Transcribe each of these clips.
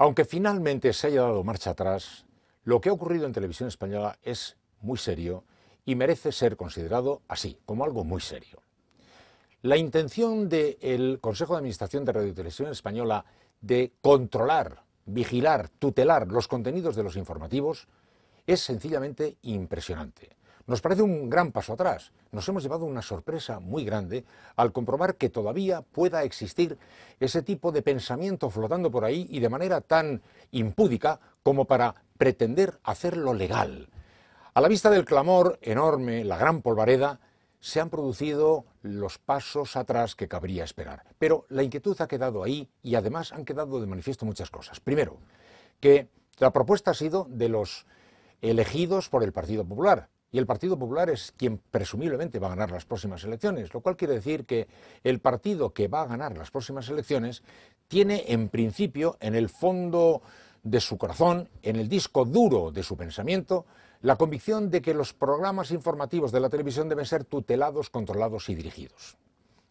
Aunque finalmente se haya dado marcha atrás, lo que ha ocurrido en televisión española es muy serio y merece ser considerado así, como algo muy serio. La intención del Consejo de Administración de Radio y Televisión Española de controlar, vigilar, tutelar los contenidos de los informativos es sencillamente impresionante. Nos parece un gran paso atrás. Nos hemos llevado una sorpresa muy grande al comprobar que todavía pueda existir ese tipo de pensamiento flotando por ahí y de manera tan impúdica como para pretender hacerlo legal. A la vista del clamor enorme, la gran polvareda, se han producido los pasos atrás que cabría esperar. Pero la inquietud ha quedado ahí y además han quedado de manifiesto muchas cosas. Primero, que la propuesta ha sido de los elegidos por el Partido Popular, y el Partido Popular es quien presumiblemente va a ganar las próximas elecciones, lo cual quiere decir que el partido que va a ganar las próximas elecciones tiene en principio en el fondo de su corazón, en el disco duro de su pensamiento, la convicción de que los programas informativos de la televisión deben ser tutelados, controlados y dirigidos.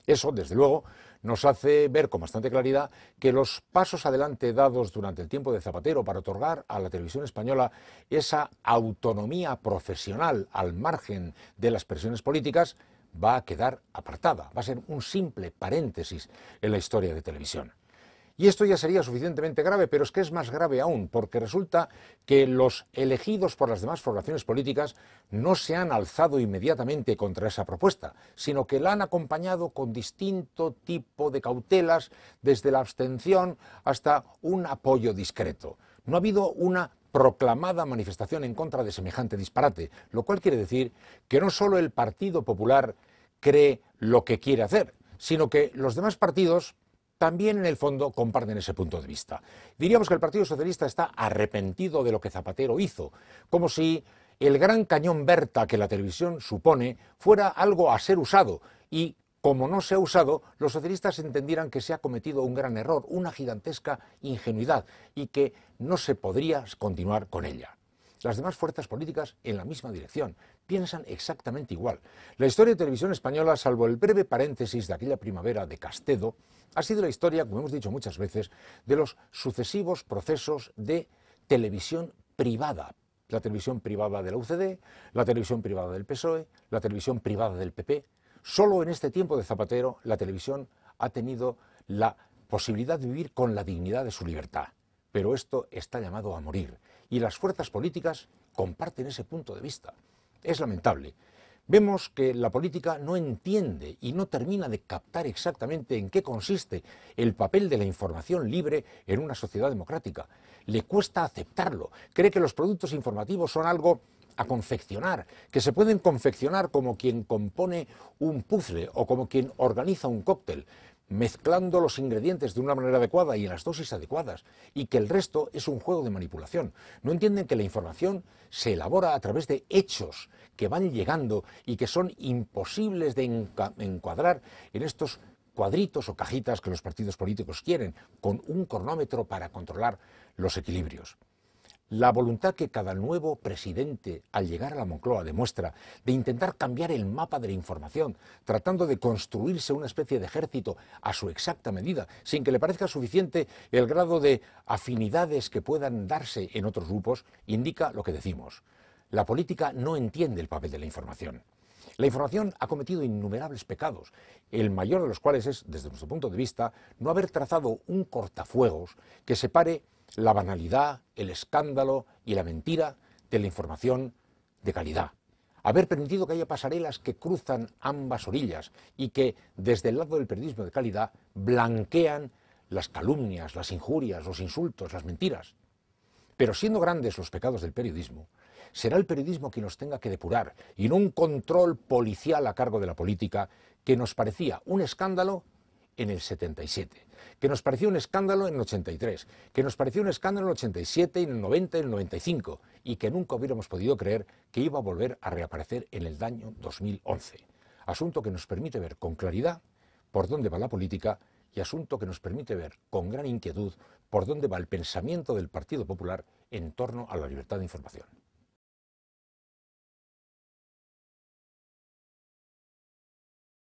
Eso, desde luego, nos hace ver con bastante claridad que los pasos adelante dados durante el tiempo de Zapatero para otorgar a la televisión española esa autonomía profesional al margen de las presiones políticas va a quedar apartada, va a ser un simple paréntesis en la historia de televisión. Y esto ya sería suficientemente grave, pero es que es más grave aún, porque resulta que los elegidos por las demás formaciones políticas no se han alzado inmediatamente contra esa propuesta, sino que la han acompañado con distinto tipo de cautelas, desde la abstención hasta un apoyo discreto. No ha habido una proclamada manifestación en contra de semejante disparate, lo cual quiere decir que no solo el Partido Popular cree lo que quiere hacer, sino que los demás partidos también en el fondo comparten ese punto de vista. Diríamos que el Partido Socialista está arrepentido de lo que Zapatero hizo, como si el gran cañón Berta que la televisión supone fuera algo a ser usado y como no se ha usado, los socialistas entendieran que se ha cometido un gran error, una gigantesca ingenuidad y que no se podría continuar con ella. Las demás fuerzas políticas en la misma dirección. Piensan exactamente igual. La historia de televisión española, salvo el breve paréntesis de aquella primavera de Castedo, ha sido la historia, como hemos dicho muchas veces, de los sucesivos procesos de televisión privada. La televisión privada de la UCD, la televisión privada del PSOE, la televisión privada del PP. Solo en este tiempo de Zapatero la televisión ha tenido la posibilidad de vivir con la dignidad de su libertad pero esto está llamado a morir y las fuerzas políticas comparten ese punto de vista. Es lamentable. Vemos que la política no entiende y no termina de captar exactamente en qué consiste el papel de la información libre en una sociedad democrática. Le cuesta aceptarlo. Cree que los productos informativos son algo a confeccionar, que se pueden confeccionar como quien compone un puzzle o como quien organiza un cóctel, mezclando los ingredientes de una manera adecuada y en las dosis adecuadas, y que el resto es un juego de manipulación. No entienden que la información se elabora a través de hechos que van llegando y que son imposibles de encuadrar en estos cuadritos o cajitas que los partidos políticos quieren, con un cronómetro para controlar los equilibrios. La voluntad que cada nuevo presidente al llegar a la Moncloa demuestra de intentar cambiar el mapa de la información, tratando de construirse una especie de ejército a su exacta medida, sin que le parezca suficiente el grado de afinidades que puedan darse en otros grupos, indica lo que decimos. La política no entiende el papel de la información. La información ha cometido innumerables pecados, el mayor de los cuales es, desde nuestro punto de vista, no haber trazado un cortafuegos que separe la banalidad, el escándalo y la mentira de la información de calidad. Haber permitido que haya pasarelas que cruzan ambas orillas y que, desde el lado del periodismo de calidad, blanquean las calumnias, las injurias, los insultos, las mentiras. Pero siendo grandes los pecados del periodismo, será el periodismo quien nos tenga que depurar y no un control policial a cargo de la política que nos parecía un escándalo en el 77 que nos pareció un escándalo en el 83, que nos pareció un escándalo en el 87, en el 90 en el 95, y que nunca hubiéramos podido creer que iba a volver a reaparecer en el año 2011. Asunto que nos permite ver con claridad por dónde va la política y asunto que nos permite ver con gran inquietud por dónde va el pensamiento del Partido Popular en torno a la libertad de información.